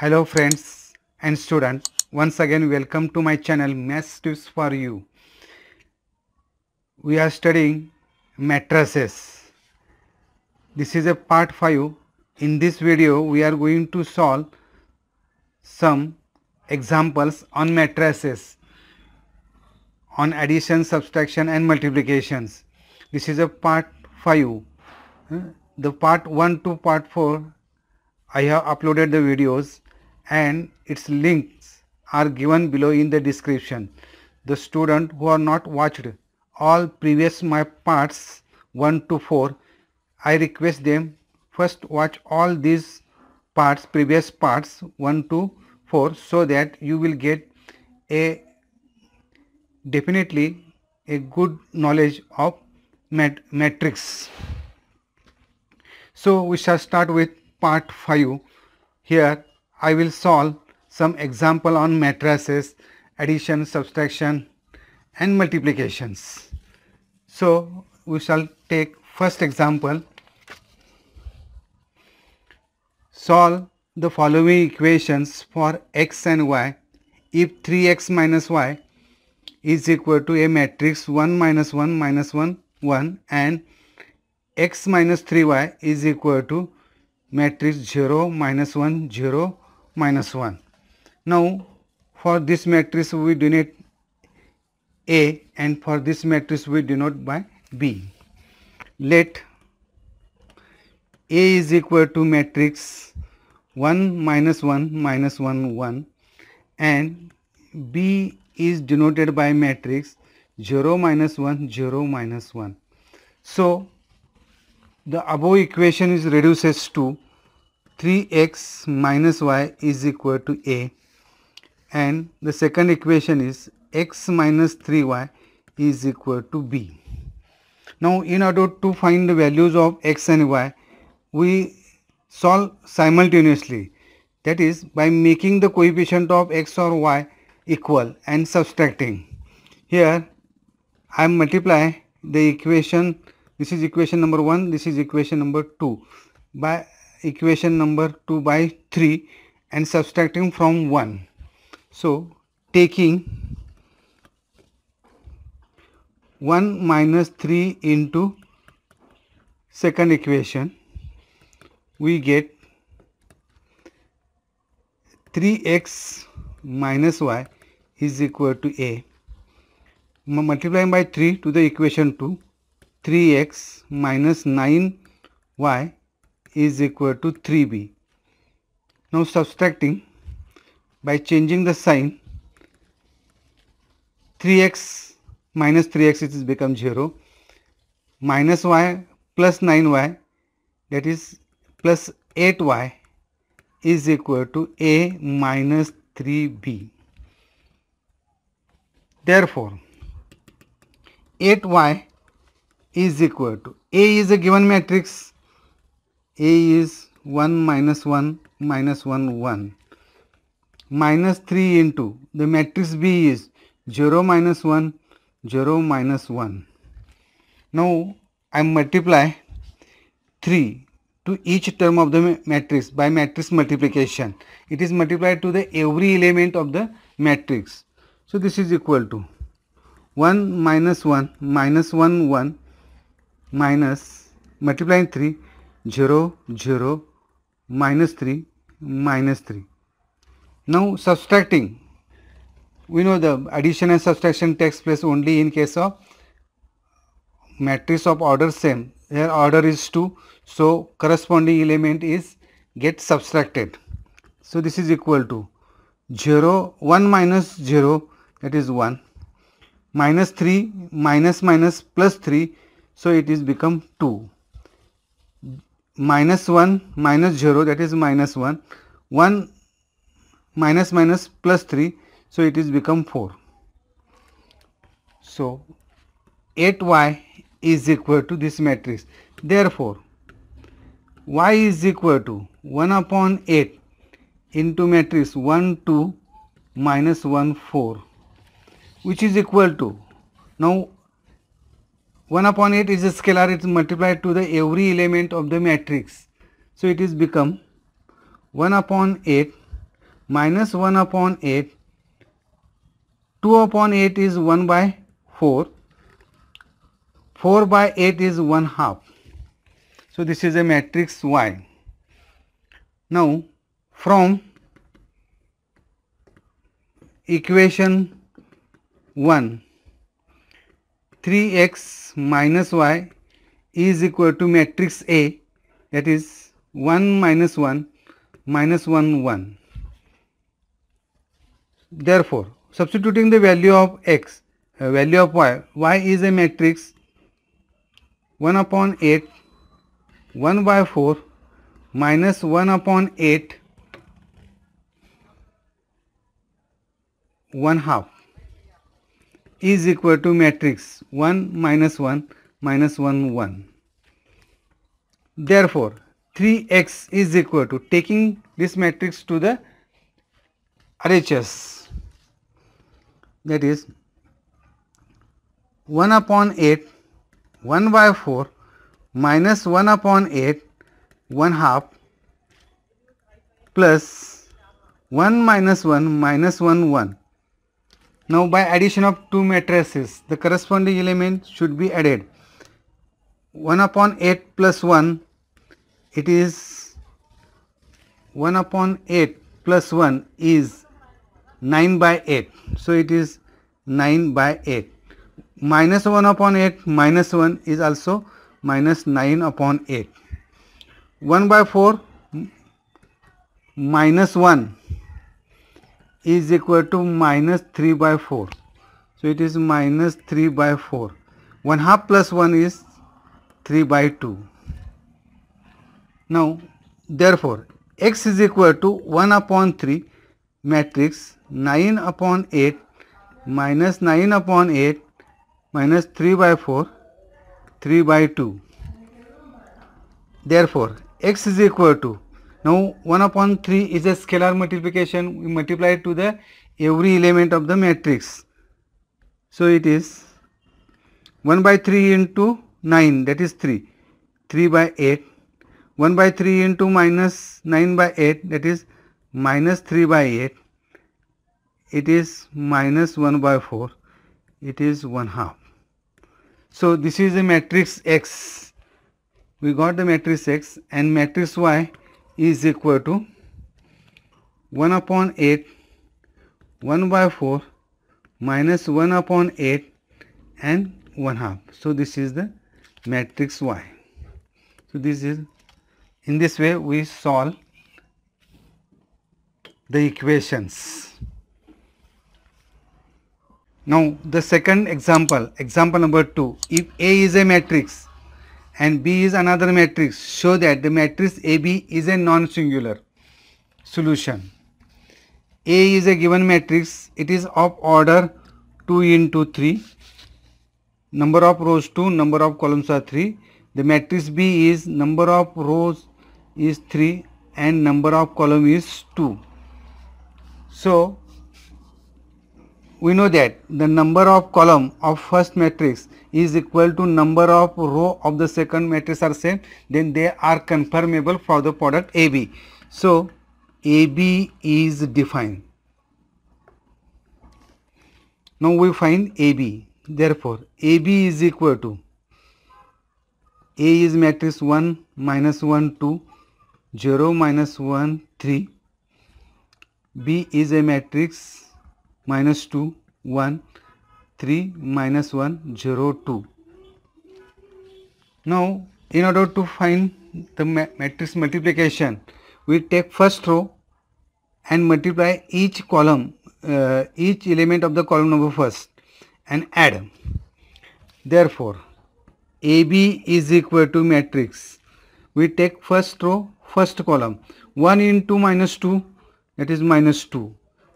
Hello friends and students, once again welcome to my channel Maths Tips for You. We are studying matrices. This is a part 5. In this video we are going to solve some examples on matrices on addition, subtraction and multiplications. This is a part 5. The part 1 to part 4 I have uploaded the videos and its links are given below in the description. The student who are not watched all previous my parts 1 to 4, I request them first watch all these parts previous parts 1 to 4 so that you will get a definitely a good knowledge of mat matrix. So we shall start with part 5. Here I will solve some example on matrices, addition, subtraction and multiplications. So, we shall take first example, solve the following equations for x and y if 3x minus y is equal to a matrix 1 minus 1 minus 1 1 and x minus 3y is equal to matrix 0 minus 1 0 minus 1. Now for this matrix we denote A and for this matrix we denote by B. Let A is equal to matrix 1 minus 1 minus 1 1 and B is denoted by matrix 0 minus 1 0 minus 1. So the above equation is reduces to 3x minus y is equal to a and the second equation is x minus 3y is equal to b. Now in order to find the values of x and y we solve simultaneously that is by making the coefficient of x or y equal and subtracting. Here I multiply the equation this is equation number 1 this is equation number 2 by equation number 2 by 3 and subtracting from 1. So, taking 1 minus 3 into second equation we get 3x minus y is equal to a multiplying by 3 to the equation 2 3x minus 9y is equal to 3b. Now subtracting by changing the sign 3x minus 3x it is become 0 minus y plus 9y that is plus 8y is equal to a minus 3b. Therefore, 8y is equal to A is a given matrix a is 1 minus 1 minus 1 1 minus 3 into the matrix B is 0 minus 1 0 minus 1. Now I multiply 3 to each term of the matrix by matrix multiplication. It is multiplied to the every element of the matrix. So this is equal to 1 minus 1 minus 1 1 minus multiplying 3 0 0 minus 3 minus 3. Now subtracting we know the addition and subtraction takes place only in case of matrix of order same here order is 2 so corresponding element is get subtracted. So this is equal to 0 1 minus 0 that is 1 minus 3 minus minus plus 3 so it is become 2 minus 1 minus 0 that is minus 1 1 minus minus plus 3 so it is become 4 so 8y is equal to this matrix therefore y is equal to 1 upon 8 into matrix 1 2 minus 1 4 which is equal to now 1 upon 8 is a scalar, it is multiplied to the every element of the matrix. So, it is become 1 upon 8 minus 1 upon 8, 2 upon 8 is 1 by 4, 4 by 8 is 1 half. So, this is a matrix Y. Now, from equation 1 3x minus y is equal to matrix A that is 1 minus 1 minus 1 1. Therefore, substituting the value of x uh, value of y, y is a matrix 1 upon 8 1 by 4 minus 1 upon 8 1 half is equal to matrix 1 minus 1 minus 1 1. Therefore, 3x is equal to taking this matrix to the RHS that is 1 upon 8 1 by 4 minus 1 upon 8 1 half plus 1 minus 1 minus 1 1 now by addition of two matrices, the corresponding element should be added. 1 upon 8 plus 1, it is 1 upon 8 plus 1 is 9 by 8. So, it is 9 by 8. Minus 1 upon 8 minus 1 is also minus 9 upon 8. 1 by 4 minus 1 is equal to minus 3 by 4 so it is minus 3 by 4 1 half plus 1 is 3 by 2 now therefore x is equal to 1 upon 3 matrix 9 upon 8 minus 9 upon 8 minus 3 by 4 3 by 2 therefore x is equal to now 1 upon 3 is a scalar multiplication, we multiply it to the every element of the matrix. So it is 1 by 3 into 9 that is 3, 3 by 8, 1 by 3 into minus 9 by 8 that is minus 3 by 8, it is minus 1 by 4, it is 1 half. So this is the matrix X, we got the matrix X and matrix Y is equal to 1 upon 8 1 by 4 minus 1 upon 8 and 1 half. So, this is the matrix Y. So, this is in this way we solve the equations. Now, the second example, example number 2, if A is a matrix and B is another matrix show that the matrix AB is a non-singular solution. A is a given matrix it is of order 2 into 3 number of rows 2 number of columns are 3 the matrix B is number of rows is 3 and number of column is 2. So, we know that the number of column of first matrix is equal to number of row of the second matrix are same then they are confirmable for the product AB. So, AB is defined. Now we find AB therefore, AB is equal to A is matrix 1 minus 1 2 0 minus 1 3 B is a matrix minus 2 1 3 minus 1 0 2. Now in order to find the ma matrix multiplication we take first row and multiply each column uh, each element of the column number first and add. Therefore AB is equal to matrix we take first row first column 1 into minus 2 that is minus 2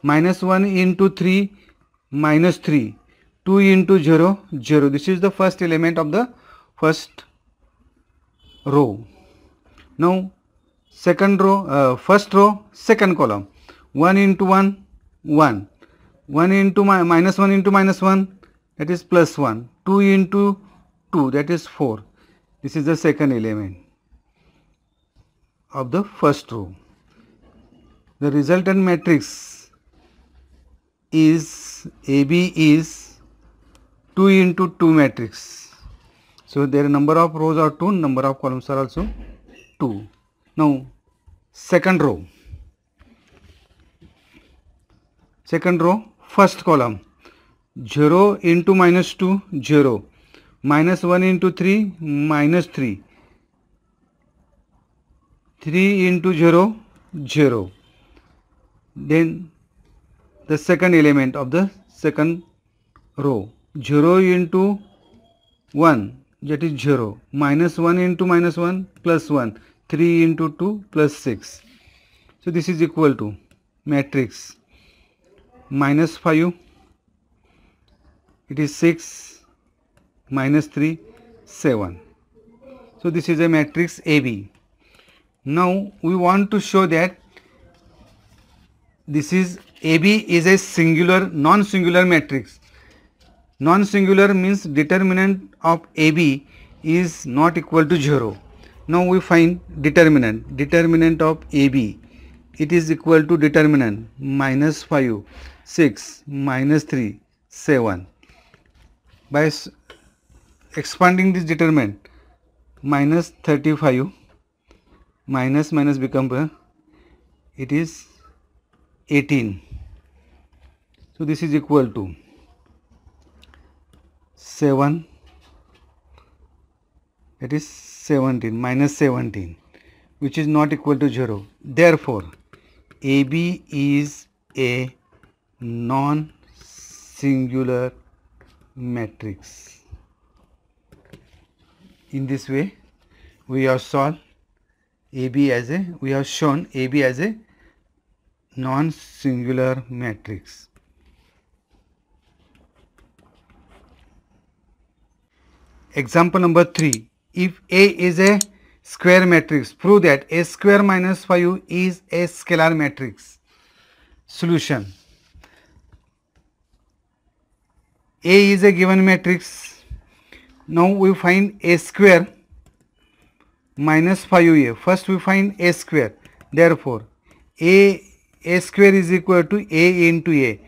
minus 1 into 3 minus 3 2 into 0 0 this is the first element of the first row now second row uh, first row second column 1 into 1 1 1 into mi minus 1 into minus 1 that is plus 1 2 into 2 that is 4 this is the second element of the first row the resultant matrix is AB is 2 into 2 matrix. So, their number of rows are 2, number of columns are also 2. Now, second row, second row, first column 0 into minus 2, 0, minus 1 into 3, minus 3, 3 into 0, 0. Then the second element of the second row 0 into 1 that is 0 minus 1 into minus 1 plus 1 3 into 2 plus 6 so this is equal to matrix minus 5 it is 6 minus 3 7 so this is a matrix AB now we want to show that this is AB is a singular non-singular matrix non-singular means determinant of AB is not equal to 0. Now we find determinant, determinant of AB, it is equal to determinant minus 5, 6, minus 3, 7. By expanding this determinant, minus 35, minus minus become, it is 18. So this is equal to 7 that is 17 minus 17 which is not equal to 0 therefore AB is a non singular matrix in this way we have solved AB as a we have shown AB as a non singular matrix Example number 3. If A is a square matrix, prove that A square minus 5 is a scalar matrix. Solution. A is a given matrix. Now we find A square minus 5A. First we find A square. Therefore, A, A square is equal to A into A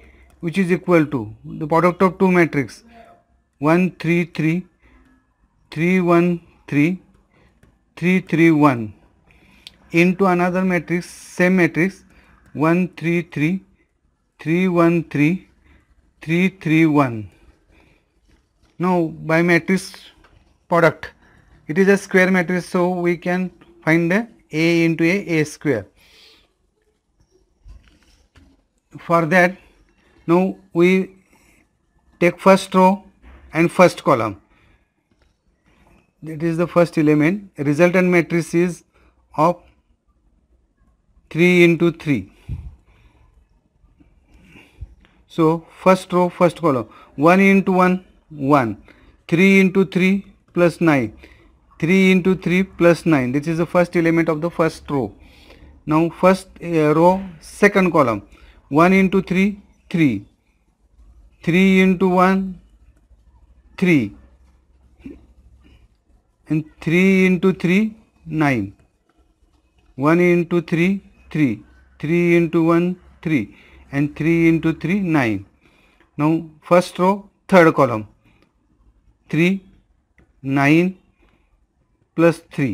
which is equal to the product of two matrix 1 3 3 313 331 into another matrix same matrix 133 313 331 now by matrix product it is a square matrix so we can find the a into a a square for that now we take first row and first column that is the first element resultant matrix is of 3 into 3. So, first row first column 1 into 1 1 3 into 3 plus 9 3 into 3 plus 9 this is the first element of the first row. Now, first uh, row second column 1 into 3 3 3 into 1 3 and 3 into 3 9 1 into 3 3 3 into 1 3 and 3 into 3 9 now first row third column 3 9 plus 3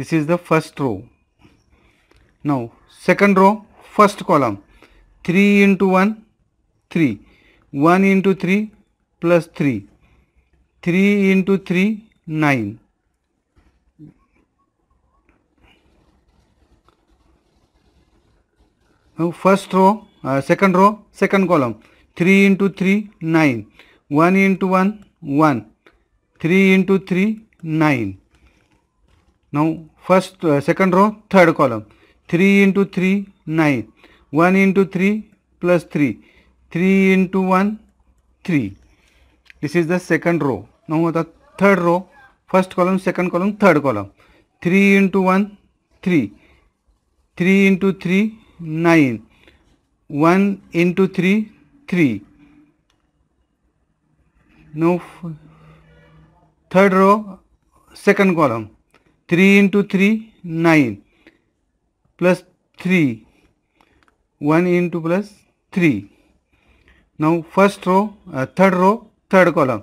this is the first row now second row first column 3 into 1 3 1 into 3 plus 3 3 into 3 9 now first row uh, second row second column 3 into 3 9 1 into 1 1 3 into 3 9 now first uh, second row third column 3 into 3 9 1 into 3 plus 3 3 into 1 3 this is the second row now the third row first column second column third column 3 into 1 3 3 into 3 9 1 into 3 3 now third row second column 3 into 3 9 plus 3 1 into plus 3 now first row uh, third row third column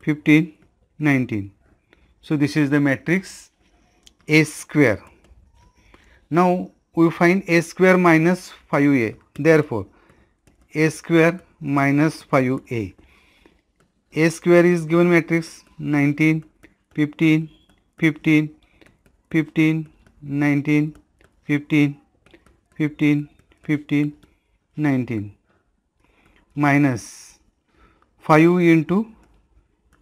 15, 19. So, this is the matrix A square. Now, we find A square minus 5A. Therefore, A square minus 5A. A square is given matrix 19, 15, 15, 15, 19, 15, 15, 15, 19 minus 5 into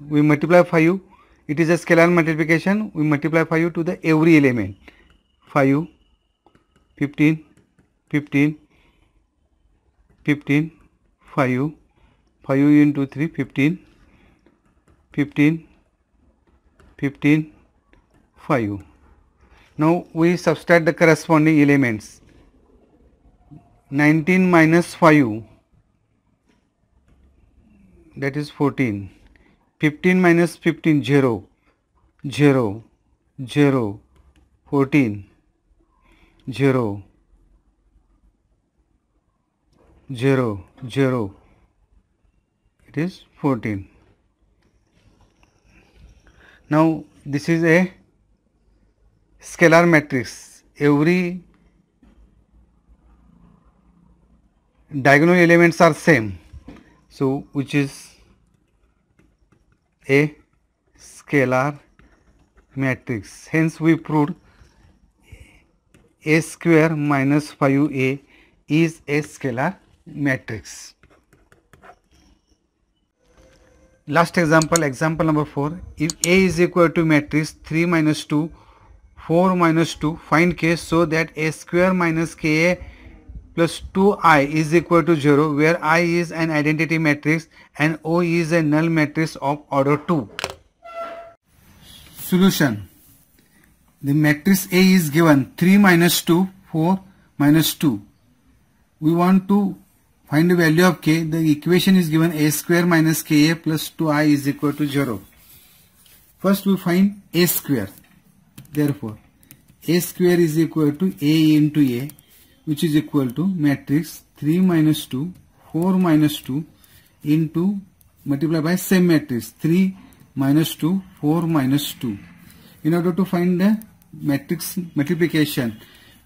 we multiply phi u it is a scalar multiplication we multiply phi u to the every element phi u 15 15 15 phi u phi u into 3 15 15 15 phi u now we subtract the corresponding elements 19 minus phi u that is 14 15 minus 15 0 0 0 14 0 0 0 it is 14 now this is a scalar matrix every diagonal elements are same so which is a scalar matrix. Hence, we proved a square minus 5a is a scalar matrix. Last example, example number 4. If A is equal to matrix 3 minus 2, 4 minus 2, find k so that a square minus ka plus 2i is equal to 0 where i is an identity matrix and O is a null matrix of order 2. Solution The matrix A is given 3 minus 2, 4 minus 2. We want to find the value of k. The equation is given a square minus ka plus 2i is equal to 0. First we find a square. Therefore, a square is equal to a into a which is equal to matrix 3 minus 2 4 minus 2 into multiply by same matrix 3 minus 2 4 minus 2 in order to find the matrix multiplication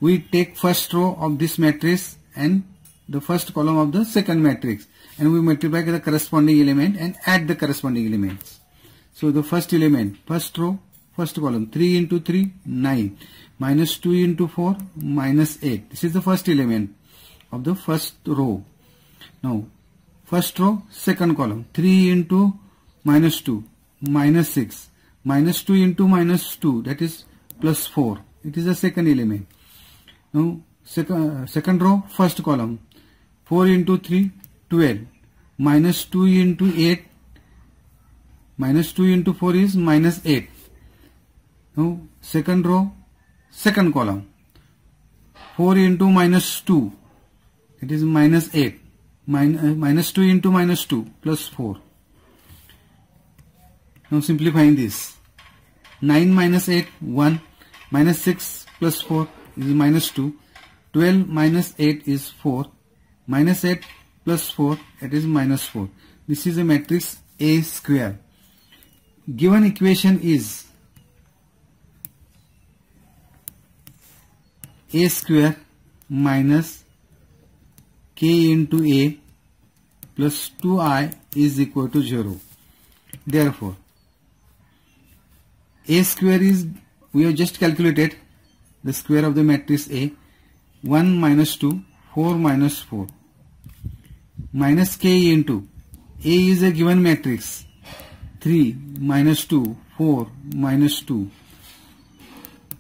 we take first row of this matrix and the first column of the second matrix and we multiply the corresponding element and add the corresponding elements so the first element first row first column 3 into 3 9 minus 2 into 4 minus 8 this is the first element of the first row now first row second column 3 into minus 2 minus 6 minus 2 into minus 2 that is plus 4 it is the second element now second, uh, second row first column 4 into 3 12 minus 2 into 8 minus 2 into 4 is minus 8 now second row second column 4 into minus 2 it is minus 8 Min uh, minus 2 into minus 2 plus 4 now simplifying this 9 minus 8 1 minus 6 plus 4 is minus 2 12 minus 8 is 4 minus 8 plus 4 it is minus 4 this is a matrix A square given equation is a square minus k into a plus 2i is equal to 0. Therefore, a square is, we have just calculated the square of the matrix A, 1 minus 2, 4 minus 4, minus k into, A is a given matrix, 3 minus 2, 4 minus 2,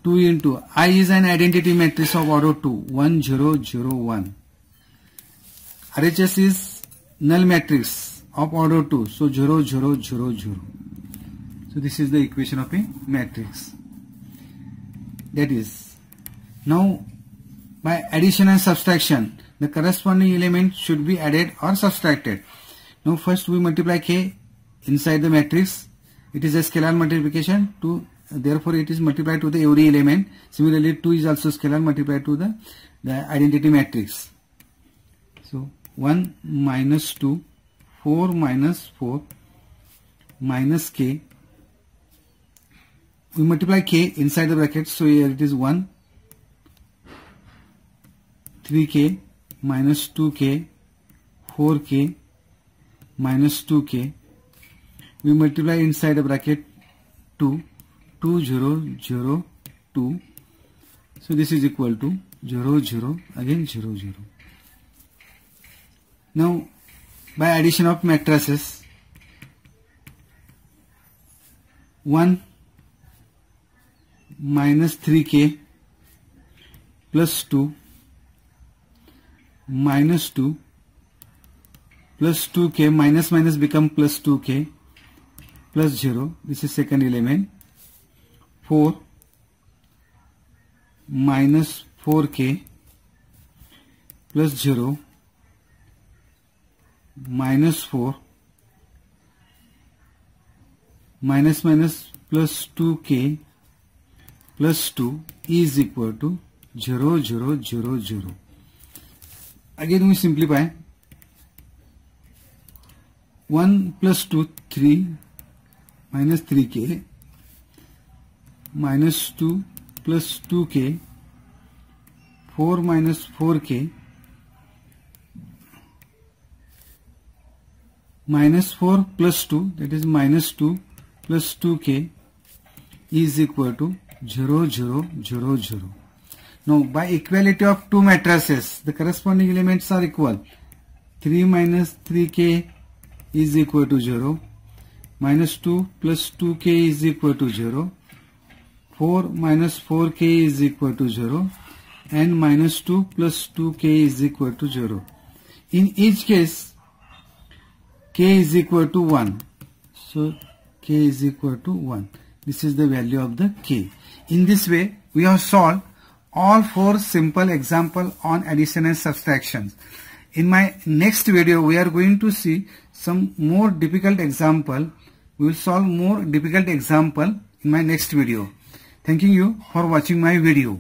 2 into I is an identity matrix of order 2, 1, 0, 0, 1. RHS is null matrix of order 2, so 0, 0, 0, 0. So this is the equation of a matrix. That is, now by addition and subtraction, the corresponding element should be added or subtracted. Now first we multiply K inside the matrix. It is a scalar multiplication to therefore it is multiplied to the every element similarly 2 is also scalar multiplied to the, the identity matrix so 1 minus 2 4 minus 4 minus k we multiply k inside the bracket so here it is 1 3k minus 2k 4k minus 2k we multiply inside the bracket 2 2002 so this is equal to 0 0 again 0 0 now by addition of matrices 1 minus 3k plus 2 minus 2 plus 2k minus minus become plus 2k plus 0 this is second element four minus four k plus zero minus four minus minus plus two k plus two is equal to zero zero zero zero again तुम्हें simplify one plus two three minus three k minus two plus two k four minus four k minus four plus two that is minus two plus two k is equal to zero zero zero zero no by equality of two matrices the corresponding elements are equal three minus three k is equal to zero minus two plus two k is equal to zero 4 minus 4k is equal to 0 and minus 2 plus 2k is equal to 0. In each case, k is equal to 1. So, k is equal to 1. This is the value of the k. In this way, we have solved all four simple example on addition and subtraction. In my next video, we are going to see some more difficult example. We will solve more difficult example in my next video. Thanking you for watching my video.